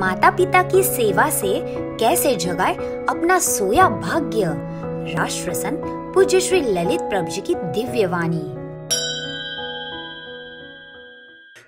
माता पिता की सेवा से कैसे जगाए अपना सोया भाग्य राष्ट्रसन पूज्य श्री ललित प्रभु जी की दिव्य वाणी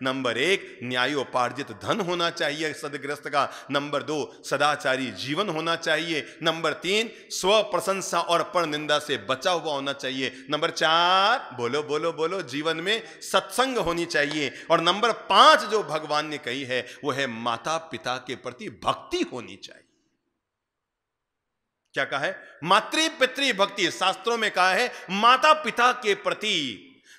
नंबर एक न्यायोपार्जित धन होना चाहिए सदग्रस्त का नंबर दो सदाचारी जीवन होना चाहिए नंबर तीन स्व प्रशंसा और पर निंदा से बचा हुआ होना चाहिए नंबर चार बोलो बोलो बोलो जीवन में सत्संग होनी चाहिए और नंबर पांच जो भगवान ने कही है वो है माता पिता के प्रति भक्ति होनी चाहिए क्या कहा है मातृ पितृ भक्ति शास्त्रों में कहा है माता पिता के प्रति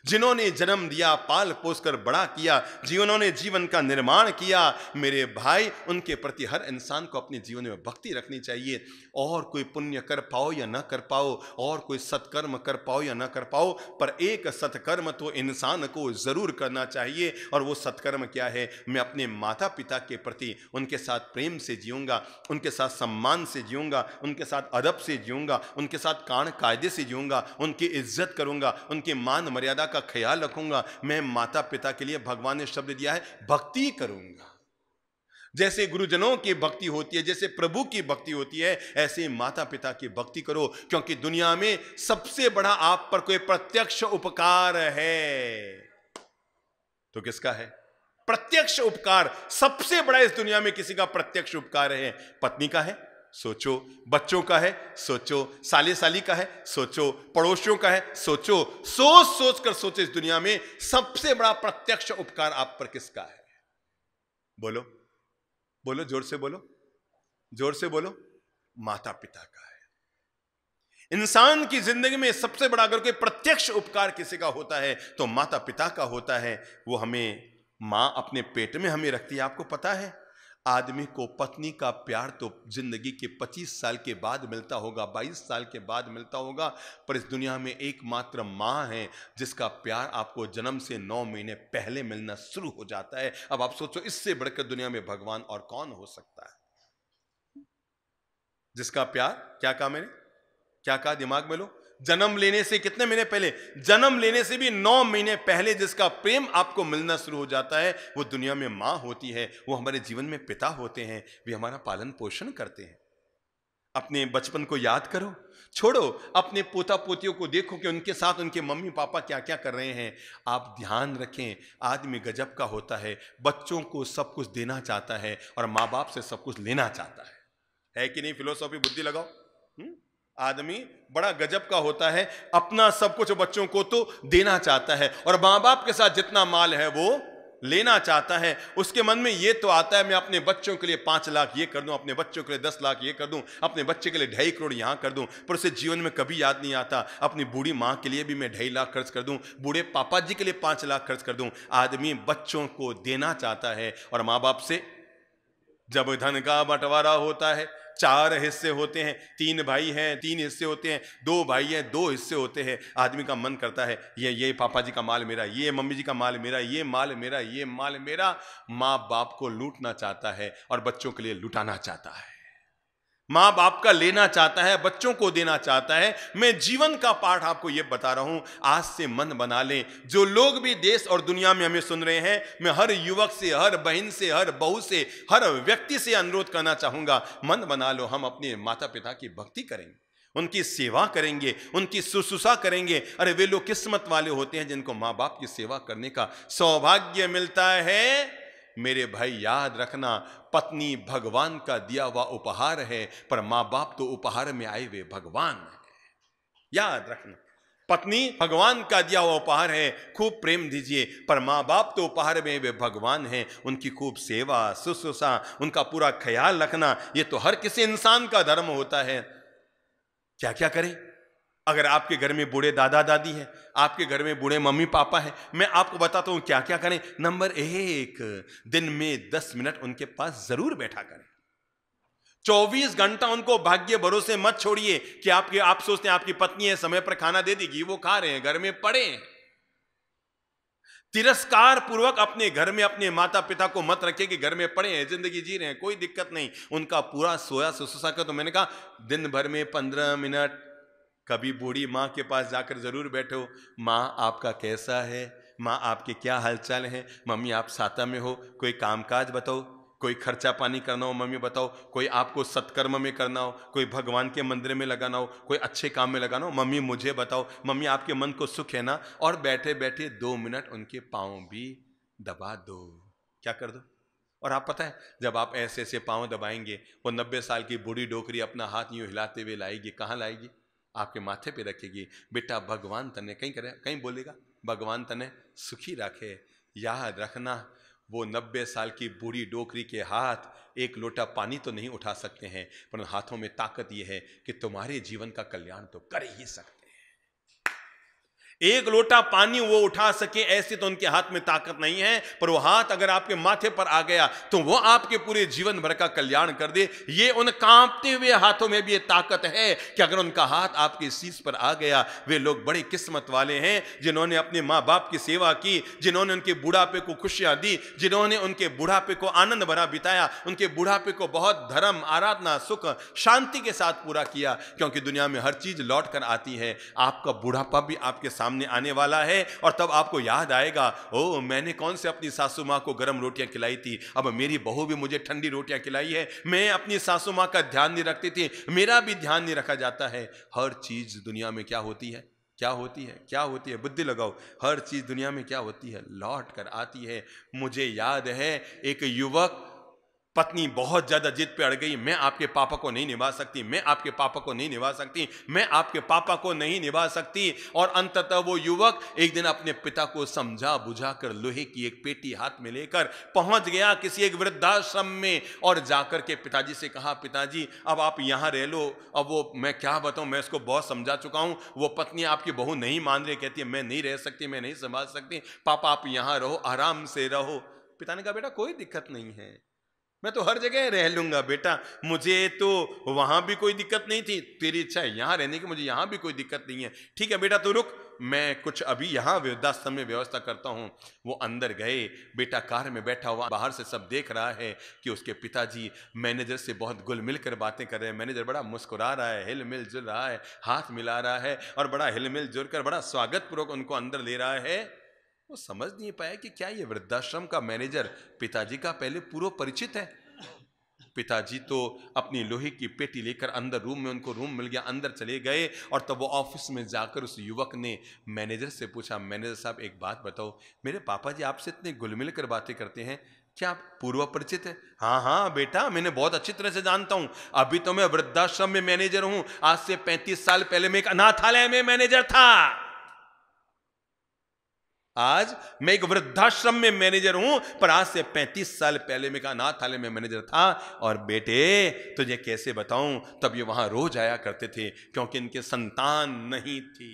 जिन्होंने जन्म दिया पाल पोस कर बड़ा किया जिन्होंने जीवन का निर्माण किया मेरे भाई उनके प्रति हर इंसान को अपने जीवन में भक्ति रखनी चाहिए और कोई पुण्य कर पाओ या ना कर पाओ और कोई सत्कर्म कर पाओ या ना कर पाओ पर एक सत्कर्म तो इंसान को ज़रूर करना चाहिए और वो सत्कर्म क्या है मैं अपने माता पिता के प्रति उनके साथ प्रेम से जीऊँगा उनके साथ सम्मान से जीऊँगा उनके साथ अदब से जीऊँगा उनके साथ कान कायदे से जीऊँगा उनकी इज्जत करूँगा उनकी मान मर्यादा का ख्याल रखूंगा मैं माता पिता के लिए भगवान ने शब्द दिया है भक्ति करूंगा जैसे गुरुजनों की भक्ति होती है जैसे प्रभु की भक्ति होती है ऐसे माता पिता की भक्ति करो क्योंकि दुनिया में सबसे बड़ा आप पर कोई प्रत्यक्ष उपकार है तो किसका है प्रत्यक्ष उपकार सबसे बड़ा इस दुनिया में किसी का प्रत्यक्ष उपकार है पत्नी का है सोचो बच्चों का है सोचो साले साली का है सोचो पड़ोसियों का है सोचो सोच सोच कर सोचो इस दुनिया में सबसे बड़ा प्रत्यक्ष उपकार आप पर किसका है बोलो बोलो जोर से बोलो जोर से बोलो माता पिता का है इंसान की जिंदगी में सबसे बड़ा अगर कोई प्रत्यक्ष उपकार किसी का होता है तो माता पिता का होता है वो हमें मां अपने पेट में हमें रखती है आपको पता है आदमी को पत्नी का प्यार तो ज़िंदगी के 25 साल के बाद मिलता होगा 22 साल के बाद मिलता होगा पर इस दुनिया में एकमात्र माँ है जिसका प्यार आपको जन्म से नौ महीने पहले मिलना शुरू हो जाता है अब आप सोचो इससे बढ़कर दुनिया में भगवान और कौन हो सकता है जिसका प्यार क्या कहा मैंने क्या कहा दिमाग में लो जन्म लेने से कितने महीने पहले जन्म लेने से भी नौ महीने पहले जिसका प्रेम आपको मिलना शुरू हो जाता है वो दुनिया में माँ होती है वो हमारे जीवन में पिता होते हैं वे हमारा पालन पोषण करते हैं अपने बचपन को याद करो छोड़ो अपने पोता पोतियों को देखो कि उनके साथ उनके मम्मी पापा क्या क्या कर रहे हैं आप ध्यान रखें आदमी गजब का होता है बच्चों को सब कुछ देना चाहता है और माँ बाप से सब कुछ लेना चाहता है है कि नहीं फिलोसॉफी बुद्धि लगाओ हुँ? हम्म? आदमी बड़ा गजब का होता है अपना सब कुछ बच्चों को तो देना चाहता है और माँ बाप के साथ जितना माल है वो लेना चाहता है उसके मन में ये तो आता है मैं अपने बच्चों के लिए पांच लाख ये कर दूं अपने बच्चों के लिए दस लाख ये कर दूं अपने बच्चे के लिए ढाई करोड़ यहां कर दूं पर उसे जीवन में कभी याद नहीं आता अपनी बूढ़ी माँ के लिए भी मैं ढाई लाख खर्च कर दूं बूढ़े पापा जी के लिए पांच लाख खर्च कर दूं आदमी बच्चों को देना चाहता है और माँ बाप से जब धन का बंटवारा होता है चार हिस्से होते हैं तीन भाई हैं तीन हिस्से होते हैं दो भाई हैं दो हिस्से होते हैं आदमी का मन करता है ये ये पापा जी का माल मेरा ये मम्मी जी का माल मेरा ये माल मेरा ये माल मेरा माँ बाप को लूटना चाहता है और बच्चों के लिए लुटाना चाहता है माँ बाप का लेना चाहता है बच्चों को देना चाहता है मैं जीवन का पाठ आपको ये बता रहा हूँ आज से मन बना लें जो लोग भी देश और दुनिया में हमें सुन रहे हैं मैं हर युवक से हर बहन से हर बहू से हर व्यक्ति से अनुरोध करना चाहूँगा मन बना लो हम अपने माता पिता की भक्ति करेंगे उनकी सेवा करेंगे उनकी सुसुसा करेंगे अरे वे लोग किस्मत वाले होते हैं जिनको माँ बाप की सेवा करने का सौभाग्य मिलता है मेरे भाई याद रखना पत्नी भगवान का दिया हुआ उपहार है पर माँ बाप तो उपहार में आए हुए भगवान है याद रखना पत्नी भगवान का दिया हुआ उपहार है खूब प्रेम दीजिए पर माँ बाप तो उपहार में वे भगवान हैं उनकी खूब सेवा सुश्रूषा उनका पूरा ख्याल रखना ये तो हर किसी इंसान का धर्म होता है क्या क्या करें अगर आपके घर में बूढ़े दादा दादी हैं आपके घर में बूढ़े मम्मी पापा हैं मैं आपको बताता हूँ क्या क्या करें नंबर एक दिन में दस मिनट उनके पास जरूर बैठा करें चौबीस घंटा उनको भाग्य भरोसे मत छोड़िए कि आपके आप सोचते हैं आपकी पत्नी है समय पर खाना दे देगी वो खा रहे हैं घर में पड़े हैं तिरस्कार पूर्वक अपने घर में अपने माता पिता को मत रखे कि घर में पड़े हैं जिंदगी जी रहे हैं कोई दिक्कत नहीं उनका पूरा सोया सुसुसा कर तो मैंने कहा दिन भर में पंद्रह मिनट कभी बूढ़ी माँ के पास जाकर ज़रूर बैठो माँ आपका कैसा है माँ आपके क्या हालचाल हैं मम्मी आप साता में हो कोई कामकाज बताओ कोई खर्चा पानी करना हो मम्मी बताओ कोई आपको सत्कर्म में करना हो कोई भगवान के मंदिर में लगाना हो कोई अच्छे काम में लगाना हो मम्मी मुझे बताओ मम्मी आपके मन को सुख है ना और बैठे बैठे दो मिनट उनके पाँव भी दबा दो क्या कर दो और आप पता है जब आप ऐसे ऐसे पाँव दबाएंगे वो नब्बे साल की बूढ़ी डोकरी अपना हाथ यूँ हिलाते हुए लाएगी कहाँ लाएगी आपके माथे पे रखेगी बेटा भगवान तने कहीं करे कहीं बोलेगा भगवान तने सुखी रखे याद रखना वो नब्बे साल की बूढ़ी डोकरी के हाथ एक लोटा पानी तो नहीं उठा सकते हैं पर हाथों में ताकत ये है कि तुम्हारे जीवन का कल्याण तो कर ही सकते एक लोटा पानी वो उठा सके ऐसी तो उनके हाथ में ताकत नहीं है पर वो हाथ अगर आपके माथे पर आ गया तो वो आपके पूरे जीवन भर का कल्याण कर दे ये उन कांपते हुए हाथों में भी ये ताकत है कि अगर उनका हाथ आपके शीश पर आ गया वे लोग बड़े किस्मत वाले हैं जिन्होंने अपने माँ बाप की सेवा की जिन्होंने उनके बुढ़ापे को खुशियाँ दी जिन्होंने उनके बुढ़ापे को आनंद भरा बिताया उनके बुढ़ापे को बहुत धर्म आराधना सुख शांति के साथ पूरा किया क्योंकि दुनिया में हर चीज लौट कर आती है आपका बुढ़ापा भी आपके साथ सामने आने वाला है और तब आपको याद आएगा ओ मैंने कौन से अपनी सासू माँ को गर्म रोटियां खिलाई थी अब मेरी बहू भी मुझे ठंडी रोटियां खिलाई है मैं अपनी सासू माँ का ध्यान नहीं रखती थी मेरा भी ध्यान नहीं रखा जाता है हर चीज़ दुनिया में क्या होती है क्या होती है क्या होती है बुद्धि लगाओ हर चीज़ दुनिया में क्या होती है लौट कर आती है मुझे याद है एक युवक पत्नी बहुत ज्यादा जिद पे अड़ गई मैं आपके पापा को नहीं निभा सकती मैं आपके पापा को नहीं निभा सकती मैं आपके पापा को नहीं निभा सकती और अंततः वो युवक एक दिन अपने पिता को समझा बुझा कर लोहे की एक पेटी हाथ में लेकर पहुंच गया किसी एक वृद्धाश्रम में और जाकर के पिताजी से कहा पिताजी अब आप यहाँ रह लो अब वो मैं क्या बताऊँ मैं इसको बहुत समझा चुका हूँ वो पत्नी आपकी बहू नहीं मान रही कहती है मैं नहीं रह सकती मैं नहीं संभाल सकती पापा आप यहाँ रहो आराम से रहो पिता ने कहा बेटा कोई दिक्कत नहीं है मैं तो हर जगह रह लूंगा बेटा मुझे तो वहां भी कोई दिक्कत नहीं थी तेरी इच्छा है यहां रहने की मुझे यहाँ भी कोई दिक्कत नहीं है ठीक है बेटा तू तो रुक मैं कुछ अभी यहाँ वृद्धाश्रम में व्यवस्था करता हूँ वो अंदर गए बेटा कार में बैठा हुआ बाहर से सब देख रहा है कि उसके पिताजी मैनेजर से बहुत गुल मिलकर बातें कर रहे हैं मैनेजर बड़ा मुस्कुरा रहा है हिल मिल जुल रहा है हाथ मिला रहा है और बड़ा हिल मिल जुल कर बड़ा पूर्वक उनको अंदर ले रहा है वो समझ नहीं पाया कि क्या ये वृद्धाश्रम का मैनेजर पिताजी का पहले पूर्व परिचित है पिताजी तो अपनी लोहे की पेटी लेकर अंदर रूम में उनको रूम मिल गया अंदर चले गए और तब वो ऑफिस में जाकर उस युवक ने मैनेजर से पूछा मैनेजर साहब एक बात बताओ मेरे पापा जी आपसे इतने घुल मिलकर कर बातें करते हैं क्या आप पूर्व परिचित है हाँ हाँ बेटा मैंने बहुत अच्छी तरह से जानता हूँ अभी तो मैं वृद्धाश्रम में मैनेजर हूँ आज से पैंतीस साल पहले मैं एक अनाथालय में मैनेजर था आज मैं एक वृद्धाश्रम में मैनेजर हूं पर आज से 35 साल पहले मैं कहा अनाथालय में मैनेजर था और बेटे तुझे कैसे बताऊं तब ये वहां रोज आया करते थे क्योंकि इनके संतान नहीं थी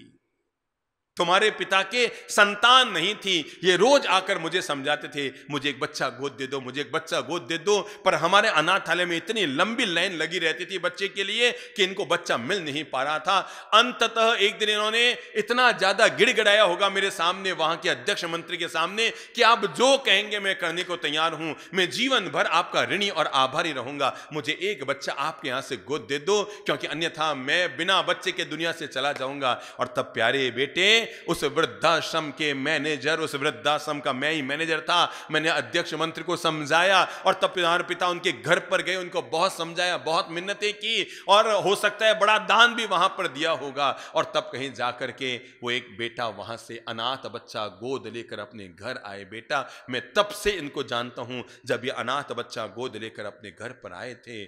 तुम्हारे पिता के संतान नहीं थी ये रोज आकर मुझे समझाते थे मुझे एक बच्चा गोद दे दो मुझे एक बच्चा गोद दे दो पर हमारे अनाथालय में इतनी लंबी लाइन लगी रहती थी बच्चे के लिए कि इनको बच्चा मिल नहीं पा रहा था अंततः एक दिन इन्होंने इतना ज्यादा गिड़गिड़ाया होगा मेरे सामने वहां के अध्यक्ष मंत्री के सामने कि आप जो कहेंगे मैं करने को तैयार हूं मैं जीवन भर आपका ऋणी और आभारी रहूंगा मुझे एक बच्चा आपके यहां से गोद दे दो क्योंकि अन्यथा मैं बिना बच्चे के दुनिया से चला जाऊंगा और तब प्यारे बेटे उस वृद्धाश्रम के मैनेजर उस वृद्धाश्रम का मैं ही मैनेजर था मैंने अध्यक्ष मंत्री को समझाया और तब तुम्हारे पिता उनके घर पर गए उनको बहुत समझाया बहुत मिन्नतें की और हो सकता है बड़ा दान भी वहां पर दिया होगा और तब कहीं जाकर के वो एक बेटा वहां से अनाथ बच्चा गोद लेकर अपने घर आए बेटा मैं तब से इनको जानता हूं जब ये अनाथ बच्चा गोद लेकर अपने घर पर आए थे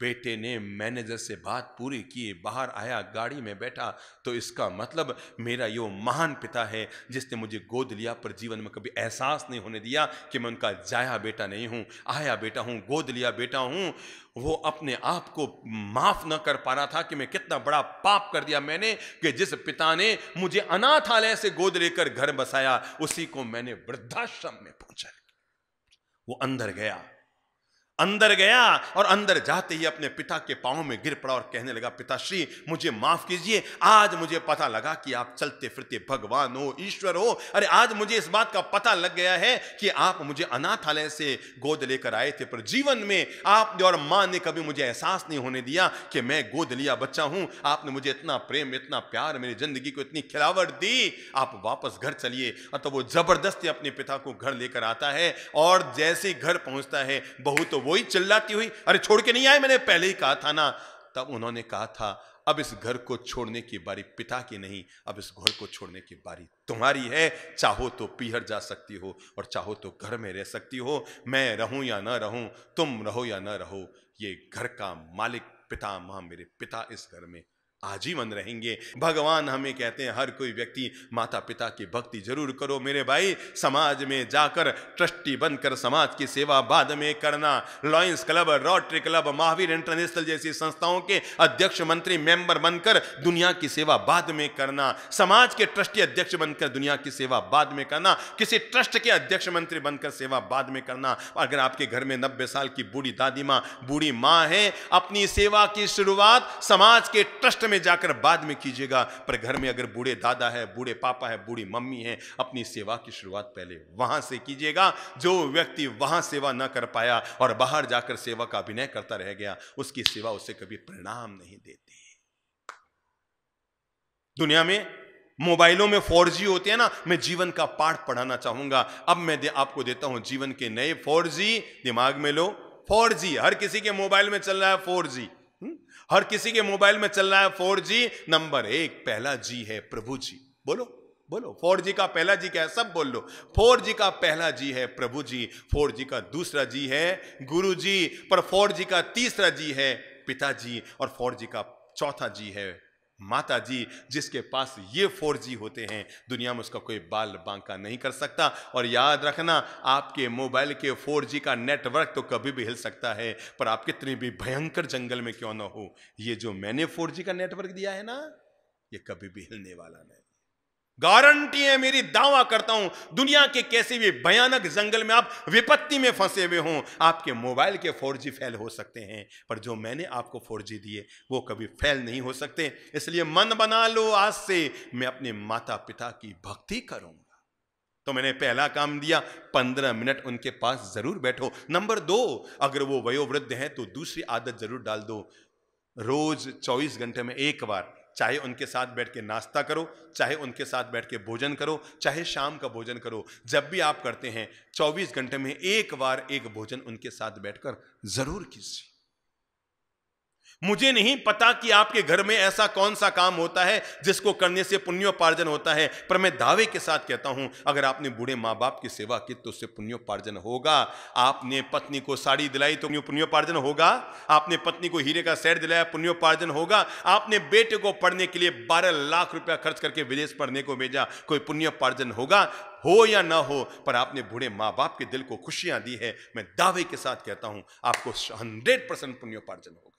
बेटे ने मैनेजर से बात पूरी की बाहर आया गाड़ी में बैठा तो इसका मतलब मेरा यो महान पिता है जिसने मुझे गोद लिया पर जीवन में कभी एहसास नहीं होने दिया कि मैं उनका जाया बेटा नहीं हूँ आया बेटा हूँ गोद लिया बेटा हूँ वो अपने आप को माफ न कर पा रहा था कि मैं कितना बड़ा पाप कर दिया मैंने कि जिस पिता ने मुझे अनाथालय से गोद लेकर घर बसाया उसी को मैंने वृद्धाश्रम में पहुंचा वो अंदर गया अंदर गया और अंदर जाते ही अपने पिता के पाँव में गिर पड़ा और कहने लगा पिताश्री मुझे माफ़ कीजिए आज मुझे पता लगा कि आप चलते फिरते भगवान हो ईश्वर हो अरे आज मुझे इस बात का पता लग गया है कि आप मुझे अनाथालय से गोद लेकर आए थे पर जीवन में आपने और माँ ने कभी मुझे एहसास नहीं होने दिया कि मैं गोद लिया बच्चा हूँ आपने मुझे इतना प्रेम इतना प्यार मेरी ज़िंदगी को इतनी खिलावट दी आप वापस घर चलिए अतः वो ज़बरदस्ती अपने पिता को घर लेकर आता है और जैसे घर पहुँचता है बहुत तो वो वही चिल्लाती हुई अरे छोड़ के नहीं आए मैंने पहले ही कहा था ना तब उन्होंने कहा था अब इस घर को छोड़ने की बारी पिता की नहीं अब इस घर को छोड़ने की बारी तुम्हारी है चाहो तो पीहर जा सकती हो और चाहो तो घर में रह सकती हो मैं रहूं या ना रहूं तुम रहो या ना रहो ये घर का मालिक पिता माँ मेरे पिता इस घर में आजीवन रहेंगे भगवान हमें कहते हैं हर कोई व्यक्ति माता पिता की भक्ति जरूर करो मेरे भाई समाज में जाकर ट्रस्टी बनकर समाज की सेवा बाद में करना Lions Club Rotary Club Mahavir International जैसी संस्थाओं के अध्यक्ष मंत्री मेंबर बनकर दुनिया की सेवा बाद में करना समाज के ट्रस्टी अध्यक्ष बनकर दुनिया की सेवा बाद में करना किसी ट्रस्ट के अध्यक्ष मंत्री बनकर सेवा बाद में करना अगर आपके घर में नब्बे साल की बूढ़ी दादी माँ बूढ़ी माँ है अपनी सेवा की शुरुआत समाज के ट्रस्ट में जाकर बाद में कीजिएगा पर घर में अगर बूढ़े दादा है बूढ़े पापा है बूढ़ी मम्मी है अपनी सेवा की शुरुआत पहले वहां से कीजिएगा जो व्यक्ति वहां सेवा न कर पाया और बाहर जाकर सेवा का अभिनय करता रह गया उसकी सेवा उसे कभी परिणाम नहीं देती दुनिया में मोबाइलों में फोर होते हैं ना मैं जीवन का पाठ पढ़ाना चाहूंगा अब मैं दे, आपको देता हूं जीवन के नए फोर दिमाग में लो फोर हर किसी के मोबाइल में चल रहा है जी हर किसी के मोबाइल में चल रहा है फोर जी नंबर एक पहला जी है प्रभु जी बोलो बोलो फोर जी का पहला जी क्या है सब बोल लो फोर जी का पहला जी है प्रभु जी फोर जी का दूसरा जी है गुरु जी पर फोर जी का तीसरा जी है पिताजी और फोर जी का चौथा जी है माता जी जिसके पास ये फोर जी होते हैं दुनिया में उसका कोई बाल बांका नहीं कर सकता और याद रखना आपके मोबाइल के फोर जी का नेटवर्क तो कभी भी हिल सकता है पर आप कितने भी भयंकर जंगल में क्यों ना हो ये जो मैंने फोर जी का नेटवर्क दिया है ना ये कभी भी हिलने वाला नहीं गारंटी है मेरी दावा करता हूं दुनिया के कैसे भी भयानक जंगल में आप विपत्ति में फंसे हुए हों आपके मोबाइल के फोर जी फेल हो सकते हैं पर जो मैंने आपको फोर जी दिए वो कभी फेल नहीं हो सकते इसलिए मन बना लो आज से मैं अपने माता पिता की भक्ति करूंगा तो मैंने पहला काम दिया पंद्रह मिनट उनके पास जरूर बैठो नंबर दो अगर वो वयोवृद्ध हैं तो दूसरी आदत जरूर डाल दो रोज चौबीस घंटे में एक बार चाहे उनके साथ बैठ के नाश्ता करो चाहे उनके साथ बैठ के भोजन करो चाहे शाम का भोजन करो जब भी आप करते हैं 24 घंटे में एक बार एक भोजन उनके साथ बैठकर ज़रूर कीजिए मुझे नहीं पता कि आपके घर में ऐसा कौन सा काम होता है जिसको करने से पुण्योपार्जन होता है पर मैं दावे के साथ कहता हूं अगर आपने बूढ़े माँ बाप की सेवा की तो उससे पुण्योपार्जन होगा आपने पत्नी को साड़ी दिलाई तो पुण्योपार्जन होगा आपने पत्नी को हीरे का सैर दिलाया पुण्योपार्जन होगा आपने बेटे को पढ़ने के लिए बारह लाख रुपया खर्च करके विदेश पढ़ने को भेजा कोई पुण्योपार्जन होगा हो या ना हो पर आपने बूढ़े माँ बाप के दिल को खुशियां दी है मैं दावे के साथ कहता हूं आपको हंड्रेड परसेंट पुण्योपार्जन होगा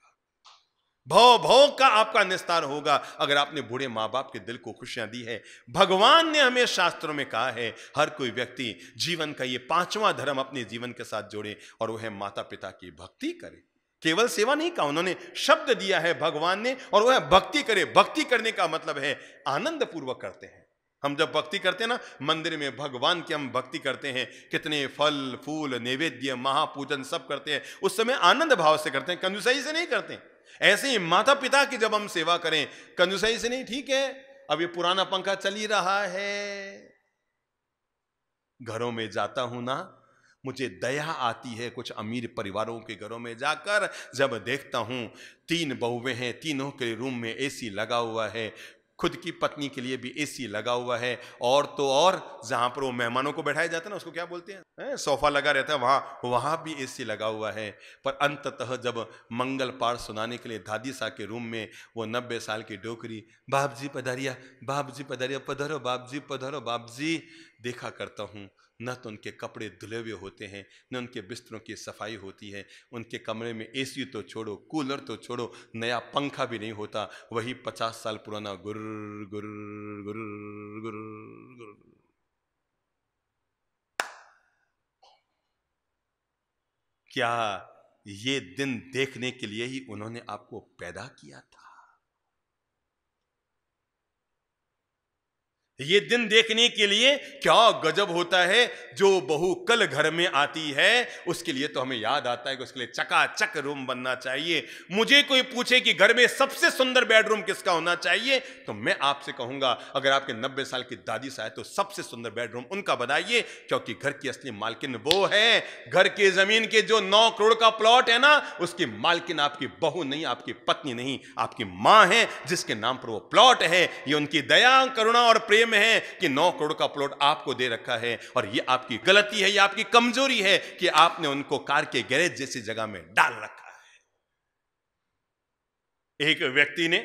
भव भव का आपका निस्तार होगा अगर आपने बूढ़े माँ बाप के दिल को खुशियां दी है भगवान ने हमें शास्त्रों में कहा है हर कोई व्यक्ति जीवन का ये पांचवा धर्म अपने जीवन के साथ जोड़े और वह माता पिता की भक्ति करे केवल सेवा नहीं कहा उन्होंने शब्द दिया है भगवान ने और वह भक्ति करे भक्ति करने का मतलब है आनंद पूर्वक करते हैं हम जब भक्ति करते हैं ना मंदिर में भगवान की हम भक्ति करते हैं कितने फल फूल नैवेद्य महापूजन सब करते हैं उस समय आनंद भाव से करते हैं कंजूसाई से नहीं करते हैं ऐसे ही माता पिता की जब हम सेवा करें कंजूसाई से नहीं ठीक है अब ये पुराना पंखा चल ही रहा है घरों में जाता हूं ना मुझे दया आती है कुछ अमीर परिवारों के घरों में जाकर जब देखता हूं तीन बहुएं हैं तीनों के रूम में एसी लगा हुआ है खुद की पत्नी के लिए भी एसी लगा हुआ है और तो और जहाँ पर वो मेहमानों को बैठाया जाता है ना उसको क्या बोलते हैं सोफा लगा रहता है वहाँ वहाँ भी एसी लगा हुआ है पर अंततः जब मंगल पार सुनाने के लिए दादी साह के रूम में वो नब्बे साल की डोकरी बाप जी पधारिया बाप जी पधारिया पधरो बाप जी पधरो बाप जी देखा करता हूँ न तो उनके कपड़े धुले हुए होते हैं न उनके बिस्तरों की सफाई होती है उनके कमरे में एसी तो छोड़ो कूलर तो छोड़ो नया पंखा भी नहीं होता वही पचास साल पुराना गुर गुर गुर गुर गुर क्या ये दिन देखने के लिए ही उन्होंने आपको पैदा किया था ये दिन देखने के लिए क्या गजब होता है जो बहू कल घर में आती है उसके लिए तो हमें याद आता है कि उसके लिए चकाचक रूम बनना चाहिए मुझे कोई पूछे कि घर में सबसे सुंदर बेडरूम किसका होना चाहिए तो मैं आपसे कहूंगा अगर आपके 90 साल की दादी साहब तो सबसे सुंदर बेडरूम उनका बनाइए क्योंकि घर की असली मालकिन वो है घर के जमीन के जो नौ करोड़ का प्लॉट है ना उसकी मालकिन आपकी बहू नहीं आपकी पत्नी नहीं आपकी माँ है जिसके नाम पर वो प्लॉट है ये उनकी दया करुणा और प्रेम में है कि नौ करोड़ का प्लॉट आपको दे रखा है और ये आपकी गलती है ये आपकी कमजोरी है कि आपने उनको कार के गैरेज जैसी जगह में डाल रखा है एक व्यक्ति ने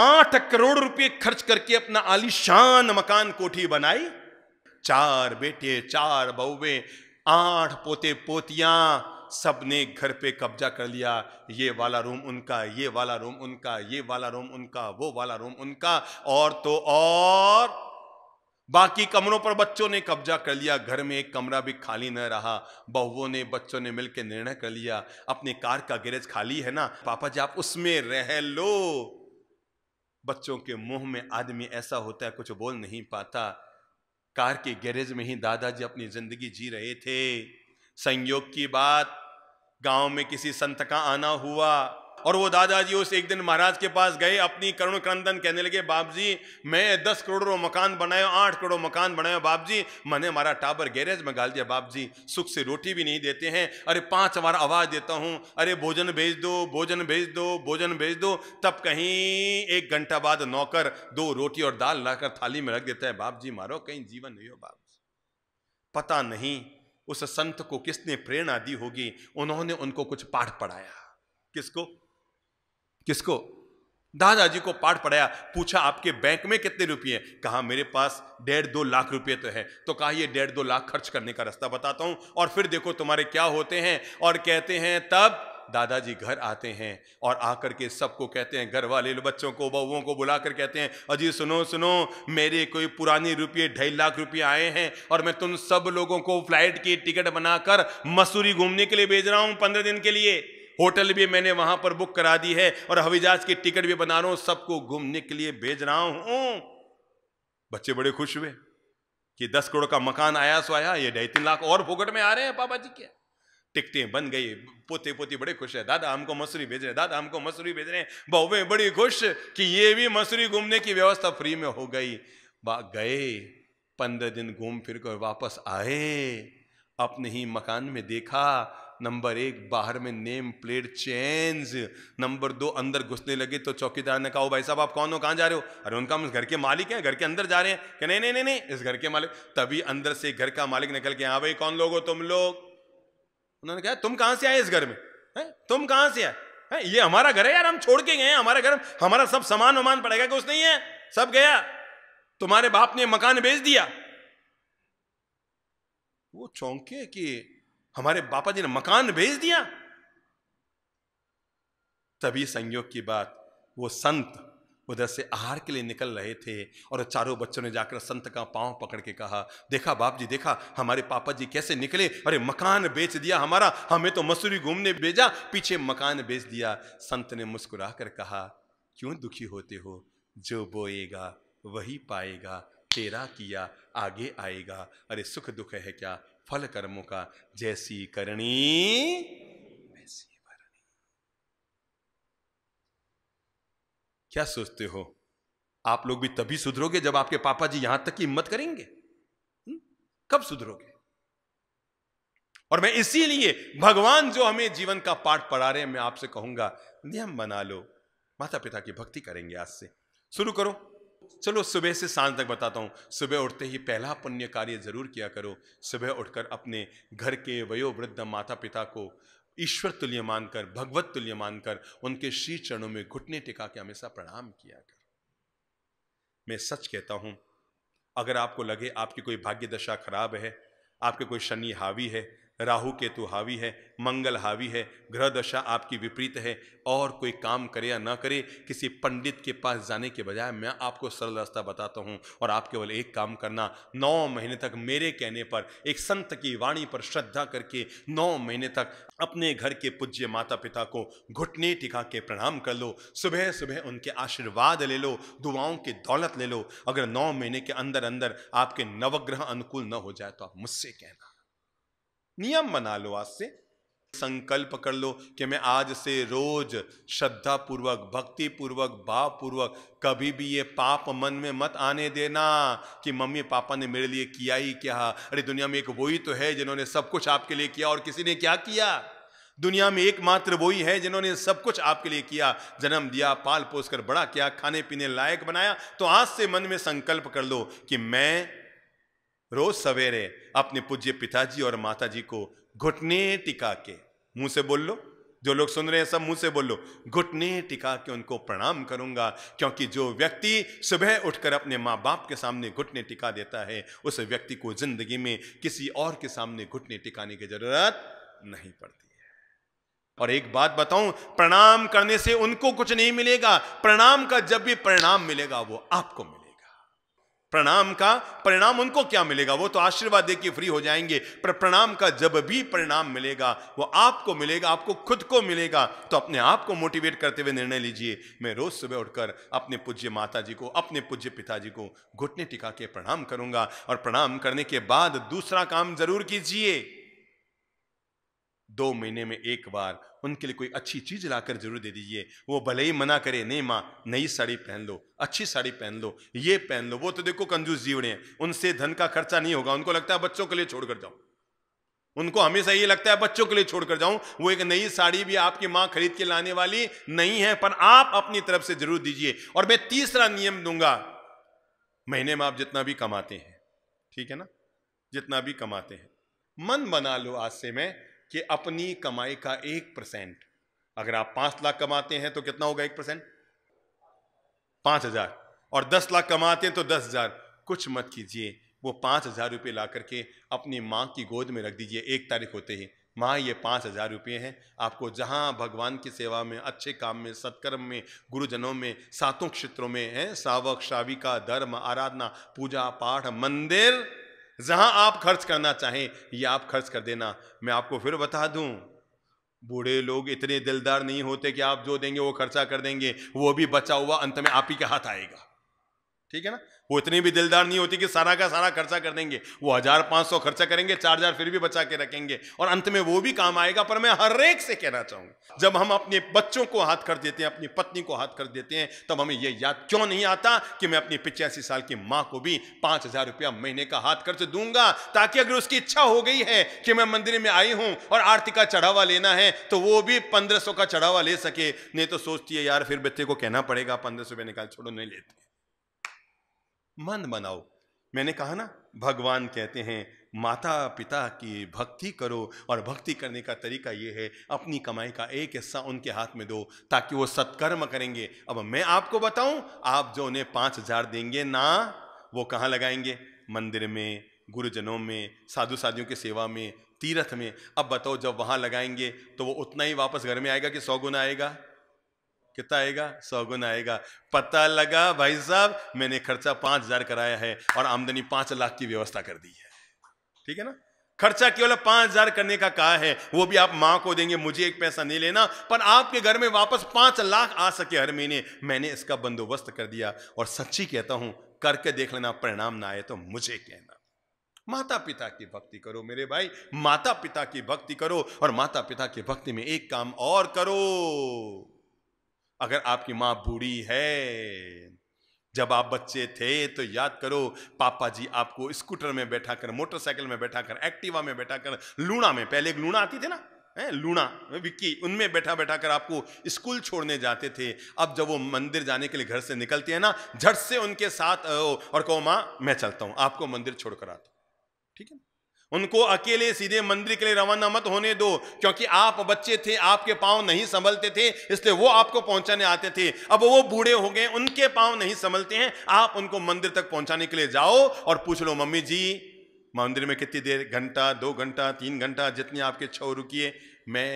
आठ करोड़ रुपए खर्च करके अपना आलीशान मकान कोठी बनाई चार बेटे चार बहुवे आठ पोते पोतियां सबने घर पे कब्जा कर लिया ये वाला रूम उनका ये वाला रूम उनका ये वाला रूम उनका वो वाला रूम उनका और तो और बाकी कमरों पर बच्चों ने कब्जा कर लिया घर में एक कमरा भी खाली न रहा बहुओं ने बच्चों ने मिलकर निर्णय कर लिया अपने कार का गैरेज खाली है ना पापा जी आप उसमें रह लो बच्चों के मुंह में आदमी ऐसा होता है कुछ बोल नहीं पाता कार के गैरेज में ही दादाजी अपनी जिंदगी जी रहे थे संयोग की बात गांव में किसी संत का आना हुआ और वो दादाजी उस एक दिन महाराज के पास गए अपनी करुण क्रंदन कहने लगे बाप जी मैं दस करोड़ रो मकान बनायो आठ करोड़ मकान बनायो बाप जी मैंने हमारा टाबर गैरेज में गाल दिया बाप जी सुख से रोटी भी नहीं देते हैं अरे पांच बार आवाज देता हूँ अरे भोजन भेज दो भोजन भेज दो भोजन भेज दो तब कहीं एक घंटा बाद नौकर दो रोटी और दाल लाकर थाली में रख देता है बाप जी मारो कहीं जीवन नहीं हो बाप जी पता नहीं उस संत को किसने प्रेरणा दी होगी उन्होंने उनको कुछ पाठ पढ़ाया किसको किसको दादाजी को पाठ पढ़ाया पूछा आपके बैंक में कितने रुपये हैं कहा मेरे पास डेढ़ दो लाख रुपये तो है तो कहा ये डेढ़ दो लाख खर्च करने का रास्ता बताता हूं और फिर देखो तुम्हारे क्या होते हैं और कहते हैं तब दादाजी घर आते हैं और आकर के सबको कहते हैं घर वाले बच्चों को बहुओं को बुलाकर कहते हैं अजी सुनो सुनो मेरे कोई पुराने रुपये ढाई लाख रुपये आए हैं और मैं तुम सब लोगों को फ्लाइट की टिकट बनाकर मसूरी घूमने के लिए भेज रहा हूँ पंद्रह दिन के लिए होटल भी मैंने वहाँ पर बुक करा दी है और हवीजाज की टिकट भी बना रहा हूँ सबको घूमने के लिए भेज रहा हूँ बच्चे बड़े खुश हुए कि दस करोड़ का मकान आया सो आया ये ढाई तीन लाख और फोकट में आ रहे हैं पापा जी के टिकते बन गई पोते पोती बड़े खुश है दादा हमको मसूरी भेज रहे दादा हमको मसूरी भेज रहे बहुवे बड़ी खुश कि ये भी मसूरी घूमने की व्यवस्था फ्री में हो गई गए पंद्रह दिन घूम फिर कर वापस आए अपने ही मकान में देखा नंबर एक बाहर में नेम प्लेट चेंज नंबर दो अंदर घुसने लगे तो चौकीदार ने कहा भाई साहब आप कौन हो कहाँ जा रहे हो अरे उनका हम घर के मालिक हैं घर के अंदर जा रहे हैं कि नहीं नहीं नहीं नहीं इस घर के मालिक तभी अंदर से घर का मालिक निकल के हाँ भाई कौन लोग हो तुम लोग उन्होंने कहा तुम कहां से आए इस घर में है तुम कहां से आए है ये हमारा घर है यार हम छोड़ के गए हैं हमारा घर हमारा सब सामान वमान पड़ेगा कुछ नहीं है सब गया तुम्हारे बाप ने मकान बेच दिया वो चौंके कि हमारे बापा जी ने मकान बेच दिया तभी संयोग की बात वो संत उधर से आहार के लिए निकल रहे थे और चारों बच्चों ने जाकर संत का पांव पकड़ के कहा देखा बाप जी देखा हमारे पापा जी कैसे निकले अरे मकान बेच दिया हमारा हमें तो मसूरी घूमने भेजा पीछे मकान बेच दिया संत ने मुस्कुरा कर कहा क्यों दुखी होते हो जो बोएगा वही पाएगा तेरा किया आगे आएगा अरे सुख दुख है क्या फल कर्मों का जैसी करणी क्या सोचते हो आप लोग भी तभी सुधरोगे जब आपके पापा जी यहां तक की हिम्मत करेंगे हम्म? कब सुधरोगे और मैं इसीलिए भगवान जो हमें जीवन का पाठ पढ़ा रहे हैं मैं आपसे कहूंगा नियम बना लो माता पिता की भक्ति करेंगे आज से शुरू करो चलो सुबह से शाम तक बताता हूँ सुबह उठते ही पहला पुण्य कार्य जरूर किया करो सुबह उठकर अपने घर के वयोवृद्ध माता पिता को ईश्वर तुल्य मानकर भगवत तुल्य मानकर उनके श्री चरणों में घुटने टिका के हमेशा प्रणाम किया कर मैं सच कहता हूं अगर आपको लगे आपकी कोई भाग्य दशा खराब है आपके कोई शनि हावी है राहु केतु हावी है मंगल हावी है ग्रह दशा आपकी विपरीत है और कोई काम करे या ना करे किसी पंडित के पास जाने के बजाय मैं आपको सरल रास्ता बताता हूँ और आप केवल एक काम करना नौ महीने तक मेरे कहने पर एक संत की वाणी पर श्रद्धा करके नौ महीने तक अपने घर के पूज्य माता पिता को घुटने टिका के प्रणाम कर लो सुबह सुबह उनके आशीर्वाद ले लो दुआओं की दौलत ले लो अगर नौ महीने के अंदर अंदर आपके नवग्रह अनुकूल न हो जाए तो आप मुझसे कहना नियम बना लो आज से संकल्प कर लो कि मैं आज से रोज श्रद्धा पूर्वक भक्ति पूर्वक भाव पूर्वक कभी भी ये पाप मन में मत आने देना कि मम्मी पापा ने मेरे लिए किया ही क्या अरे दुनिया में एक वही तो है जिन्होंने सब कुछ आपके लिए किया और किसी ने क्या किया दुनिया में एकमात्र वही है जिन्होंने सब कुछ आपके लिए किया जन्म दिया पाल पोस कर बड़ा किया खाने पीने लायक बनाया तो आज से मन में संकल्प कर लो कि मैं रोज सवेरे अपने पूज्य पिताजी और माताजी को घुटने टिका के मुंह से बोल लो जो लोग सुन रहे हैं सब मुंह से बोल लो घुटने टिका के उनको प्रणाम करूंगा क्योंकि जो व्यक्ति सुबह उठकर अपने माँ बाप के सामने घुटने टिका देता है उस व्यक्ति को जिंदगी में किसी और के सामने घुटने टिकाने की जरूरत नहीं पड़ती और एक बात बताऊं प्रणाम करने से उनको कुछ नहीं मिलेगा प्रणाम का जब भी परिणाम मिलेगा वो आपको मिलेगा प्रणाम का परिणाम उनको क्या मिलेगा वो तो आशीर्वाद दे के फ्री हो जाएंगे पर प्रणाम का जब भी परिणाम मिलेगा वो आपको मिलेगा आपको खुद को मिलेगा तो अपने आप को मोटिवेट करते हुए निर्णय लीजिए मैं रोज सुबह उठकर अपने पूज्य माता जी को अपने पूज्य पिताजी को घुटने टिका के प्रणाम करूंगा और प्रणाम करने के बाद दूसरा काम जरूर कीजिए दो महीने में एक बार उनके लिए कोई अच्छी चीज़ लाकर जरूर दे दीजिए वो भले ही मना करे नहीं माँ नई साड़ी पहन लो अच्छी साड़ी पहन लो ये पहन लो वो तो देखो कंजूस जीवड़े हैं उनसे धन का खर्चा नहीं होगा उनको लगता है बच्चों के लिए छोड़कर जाओ उनको हमेशा ये लगता है बच्चों के लिए छोड़कर जाऊं वो एक नई साड़ी भी आपकी मां खरीद के लाने वाली नहीं है पर आप अपनी तरफ से जरूर दीजिए और मैं तीसरा नियम दूंगा महीने में आप जितना भी कमाते हैं ठीक है ना जितना भी कमाते हैं मन बना लो आज से मैं कि अपनी कमाई का एक परसेंट अगर आप पांच लाख कमाते हैं तो कितना होगा एक परसेंट पांच हजार और दस लाख कमाते हैं तो दस हजार कुछ मत कीजिए वो पांच हजार रुपये ला करके अपनी माँ की गोद में रख दीजिए एक तारीख होते ही माँ ये पाँच हज़ार रुपये हैं आपको जहाँ भगवान की सेवा में अच्छे काम में सत्कर्म में गुरुजनों में सातों क्षेत्रों में हैं सावक शाविका धर्म आराधना पूजा पाठ मंदिर जहां आप खर्च करना चाहें ये आप खर्च कर देना मैं आपको फिर बता दूं बूढ़े लोग इतने दिलदार नहीं होते कि आप जो देंगे वो खर्चा कर देंगे वो भी बचा हुआ अंत में आप ही के हाथ आएगा ठीक है ना वो इतनी भी दिलदार नहीं होती कि सारा का सारा खर्चा कर देंगे वो हज़ार पाँच सौ खर्चा करेंगे चार हज़ार फिर भी बचा के रखेंगे और अंत में वो भी काम आएगा पर मैं हर एक से कहना चाहूँगा जब हम अपने बच्चों को हाथ कर देते हैं अपनी पत्नी को हाथ कर देते हैं तब हमें यह याद क्यों नहीं आता कि मैं अपनी पिचासी साल की माँ को भी पाँच हज़ार रुपया महीने का हाथ खर्च दूंगा ताकि अगर उसकी इच्छा हो गई है कि मैं मंदिर में आई हूँ और आरती का चढ़ावा लेना है तो वो भी पंद्रह सौ का चढ़ावा ले सके नहीं तो सोचती है यार फिर बच्चे को कहना पड़ेगा पंद्रह सौ रुपया निकाल छोड़ो नहीं लेते मन बनाओ मैंने कहा ना भगवान कहते हैं माता पिता की भक्ति करो और भक्ति करने का तरीका ये है अपनी कमाई का एक हिस्सा उनके हाथ में दो ताकि वो सत्कर्म करेंगे अब मैं आपको बताऊं आप जो उन्हें पाँच हजार देंगे ना वो कहाँ लगाएंगे मंदिर में गुरुजनों में साधु साधियों की सेवा में तीर्थ में अब बताओ जब वहाँ लगाएंगे तो वो उतना ही वापस घर में आएगा कि सौ गुना आएगा कितना आएगा सौ गुना आएगा पता लगा भाई साहब मैंने खर्चा पांच हजार कराया है और आमदनी पांच लाख की व्यवस्था कर दी है ठीक है ना खर्चा केवल पांच हजार करने का कहा है वो भी आप माँ को देंगे मुझे एक पैसा नहीं लेना पर आपके घर में वापस पांच लाख आ सके हर महीने मैंने इसका बंदोबस्त कर दिया और सच्ची कहता हूं करके देख लेना परिणाम ना आए तो मुझे कहना माता पिता की भक्ति करो मेरे भाई माता पिता की भक्ति करो और माता पिता की भक्ति में एक काम और करो अगर आपकी माँ बूढ़ी है जब आप बच्चे थे तो याद करो पापा जी आपको स्कूटर में बैठा कर मोटरसाइकिल में बैठा कर एक्टिवा में बैठा कर लूणा में पहले एक लूणा आती थी ना है लूणा विक्की उनमें बैठा बैठा कर आपको स्कूल छोड़ने जाते थे अब जब वो मंदिर जाने के लिए घर से निकलते हैं ना झट से उनके साथ और कहो माँ मैं चलता हूँ आपको मंदिर छोड़कर आता ठीक है उनको अकेले सीधे मंदिर के लिए रवाना मत होने दो क्योंकि आप बच्चे थे आपके पांव नहीं संभलते थे इसलिए वो आपको पहुंचाने आते थे अब वो बूढ़े हो गए उनके पांव नहीं संभलते हैं आप उनको मंदिर तक पहुंचाने के लिए जाओ और पूछ लो मम्मी जी मंदिर में कितनी देर घंटा दो घंटा तीन घंटा जितनी आपके छो रुकी मैं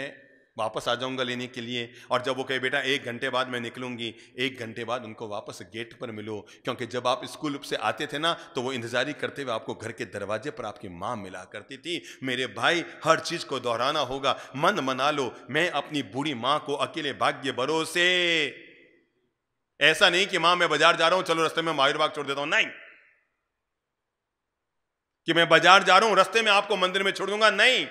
वापस आ जाऊंगा लेने के लिए और जब वो कहे बेटा एक घंटे बाद मैं निकलूंगी एक घंटे बाद उनको वापस गेट पर मिलो क्योंकि जब आप स्कूल से आते थे ना तो वो इंतजारी करते हुए आपको घर के दरवाजे पर आपकी माँ मिला करती थी मेरे भाई हर चीज़ को दोहराना होगा मन मना लो मैं अपनी बूढ़ी माँ को अकेले भाग्य भरोसे ऐसा नहीं कि माँ मैं बाजार जा रहा हूँ चलो रस्ते में मायूर बाग छोड़ देता हूँ नहीं कि मैं बाजार जा रहा हूँ रस्ते में आपको मंदिर में छोड़ दूंगा नहीं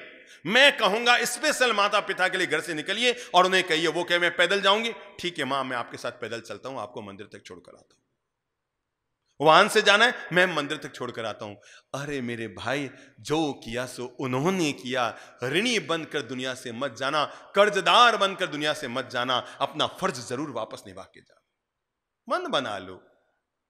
मैं कहूंगा स्पेशल माता पिता के लिए घर से निकलिए और उन्हें कहिए वो कहे मैं पैदल जाऊंगी ठीक है मां मैं आपके साथ पैदल चलता हूं आपको मंदिर तक छोड़कर आता हूं वाहन से जाना है मैं मंदिर तक छोड़कर आता हूं अरे मेरे भाई जो किया सो उन्होंने किया ऋणी बनकर दुनिया से मत जाना कर्जदार बनकर दुनिया से मत जाना अपना फर्ज जरूर वापस निभा के जाना मन बना लो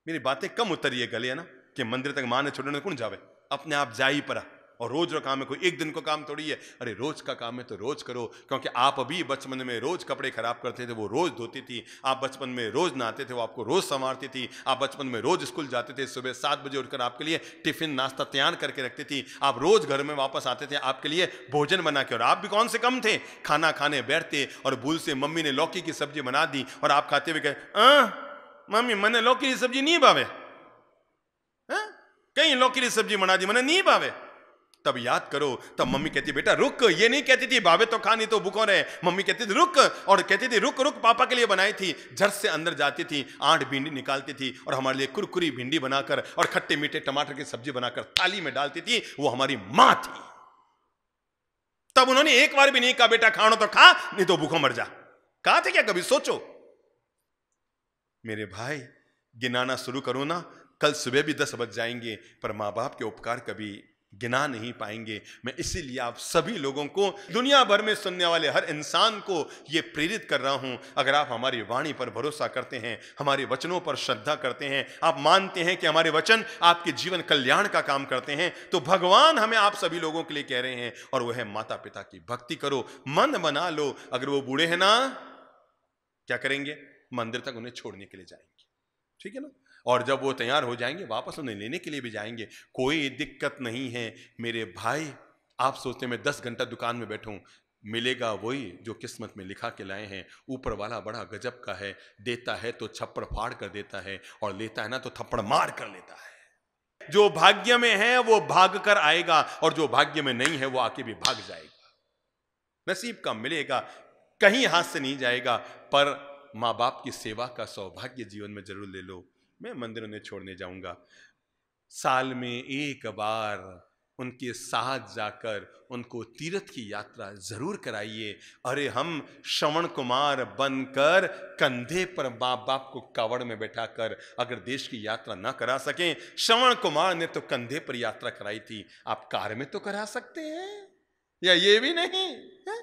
मेरी बातें कम उतरिए गले है ना कि मंदिर तक मां ने छोड़ने कौन जावे अपने आप जा ही पड़ा और रोज का काम है कोई एक दिन का काम थोड़ी है अरे रोज का काम है तो रोज करो क्योंकि आप अभी बचपन में रोज कपड़े खराब करते थे वो रोज धोती थी आप बचपन में रोज नहाते थे वो आपको रोज संवारती थी आप बचपन में रोज स्कूल जाते थे सुबह सात बजे उठकर आपके लिए टिफिन नाश्ता तैयार करके रखती थी आप रोज घर में वापस आते थे आपके लिए भोजन बना के और आप भी कौन से कम थे खाना खाने बैठते और भूल से मम्मी ने लौकी की सब्जी बना दी और आप खाते हुए कहे अं, मम्मी मैंने लौकी की सब्जी नहीं पावे अं, कहीं लौकी की सब्जी बना दी मैंने नहीं पावे तब याद करो तब मम्मी कहती बेटा रुक ये नहीं कहती थी बाबे तो खा नहीं तो भूखो रहे मम्मी कहती थी रुक और कहती थी रुक रुक पापा के लिए बनाई थी झट से अंदर जाती थी आठ भिंडी निकालती थी और हमारे लिए कुरकुरी भिंडी बनाकर और खट्टे मीठे टमाटर की सब्जी बनाकर थाली में डालती थी वो हमारी माँ थी तब उन्होंने एक बार भी नहीं कहा बेटा खाना तो खा नहीं तो भूखो मर जा कहा थे क्या कभी सोचो मेरे भाई गिनाना शुरू करो ना कल सुबह भी दस बज जाएंगे पर मां बाप के उपकार कभी गिना नहीं पाएंगे मैं इसीलिए आप सभी लोगों को दुनिया भर में सुनने वाले हर इंसान को ये प्रेरित कर रहा हूँ अगर आप हमारी वाणी पर भरोसा करते हैं हमारे वचनों पर श्रद्धा करते हैं आप मानते हैं कि हमारे वचन आपके जीवन कल्याण का काम करते हैं तो भगवान हमें आप सभी लोगों के लिए कह रहे हैं और वह है माता पिता की भक्ति करो मन बना लो अगर वो बूढ़े हैं ना क्या करेंगे मंदिर तक उन्हें छोड़ने के लिए जाएंगे ठीक है ना और जब वो तैयार हो जाएंगे वापस उन्हें लेने के लिए भी जाएंगे कोई दिक्कत नहीं है मेरे भाई आप सोचते मैं दस घंटा दुकान में बैठूँ मिलेगा वही जो किस्मत में लिखा के लाए हैं ऊपर वाला बड़ा गजब का है देता है तो छप्पड़ फाड़ कर देता है और लेता है ना तो थप्पड़ मार कर लेता है जो भाग्य में है वो भाग कर आएगा और जो भाग्य में नहीं है वो आके भी भाग जाएगा नसीब का मिलेगा कहीं हाथ से नहीं जाएगा पर माँ बाप की सेवा का सौभाग्य जीवन में जरूर ले लो मैं मंदिर उन्हें छोड़ने जाऊंगा साल में एक बार उनके साथ जाकर उनको तीर्थ की यात्रा जरूर कराइए अरे हम श्रवण कुमार बनकर कंधे पर माँ बाप को कावड़ में बैठाकर अगर देश की यात्रा ना करा सकें श्रवण कुमार ने तो कंधे पर यात्रा कराई थी आप कार में तो करा सकते हैं या ये भी नहीं है?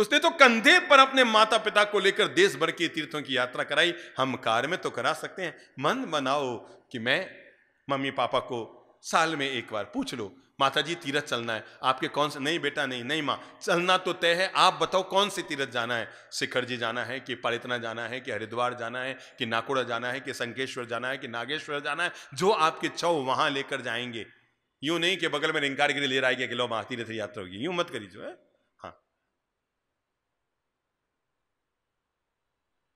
उसने तो कंधे पर अपने माता पिता को लेकर देश भर के तीर्थों की यात्रा कराई हम कार में तो करा सकते हैं मन बनाओ कि मैं मम्मी पापा को साल में एक बार पूछ लो माता जी तीरथ चलना है आपके कौन से नहीं बेटा नहीं नहीं माँ चलना तो तय है आप बताओ कौन से तीरथ जाना है शिखर जी जाना है कि पालितना जाना है कि हरिद्वार जाना है कि नाकुड़ा जाना है कि संकेश्वर जाना है कि नागेश्वर जाना है जो आपके इच्छा हो वहाँ लेकर जाएंगे यूँ नहीं कि बगल में रिंकार गिरी ले रहा है कि लो माँ तीर्थ यात्रा होगी यूँ मत करीजो है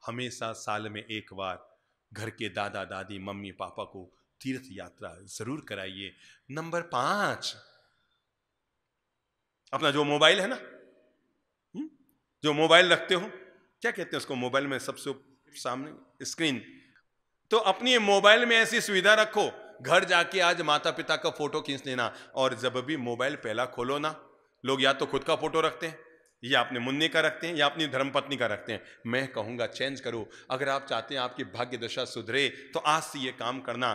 हमेशा साल में एक बार घर के दादा दादी मम्मी पापा को तीर्थ यात्रा जरूर कराइए नंबर पांच अपना जो मोबाइल है ना हम्म, जो मोबाइल रखते हो क्या कहते हैं उसको मोबाइल में सबसे सामने स्क्रीन तो अपनी मोबाइल में ऐसी सुविधा रखो घर जाके आज माता पिता का फोटो खींच लेना और जब भी मोबाइल पहला खोलो ना लोग या तो खुद का फोटो रखते हैं ये आपने मुन्ने का रखते हैं या अपनी धर्मपत्नी का रखते हैं मैं कहूँगा चेंज करो अगर आप चाहते हैं आपकी भाग्य दशा सुधरे तो आज से ये काम करना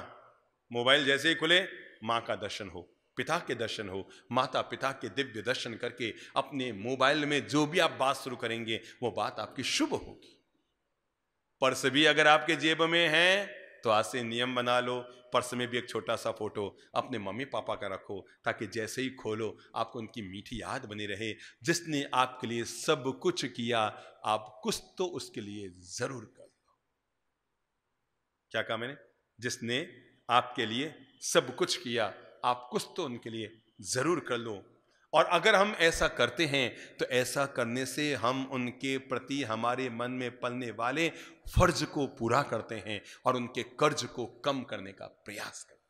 मोबाइल जैसे ही खुले माँ का दर्शन हो पिता के दर्शन हो माता पिता के दिव्य दर्शन करके अपने मोबाइल में जो भी आप बात शुरू करेंगे वो बात आपकी शुभ होगी पर्स भी अगर आपके जेब में है तो आज से नियम बना लो पर्स में भी एक छोटा सा फ़ोटो अपने मम्मी पापा का रखो ताकि जैसे ही खोलो आपको उनकी मीठी याद बनी रहे जिसने आपके लिए सब कुछ किया आप कुछ तो उसके लिए ज़रूर कर दो क्या कहा मैंने जिसने आपके लिए सब कुछ किया आप कुछ तो उनके लिए ज़रूर कर लो और अगर हम ऐसा करते हैं तो ऐसा करने से हम उनके प्रति हमारे मन में पलने वाले फर्ज को पूरा करते हैं और उनके कर्ज को कम करने का प्रयास करते हैं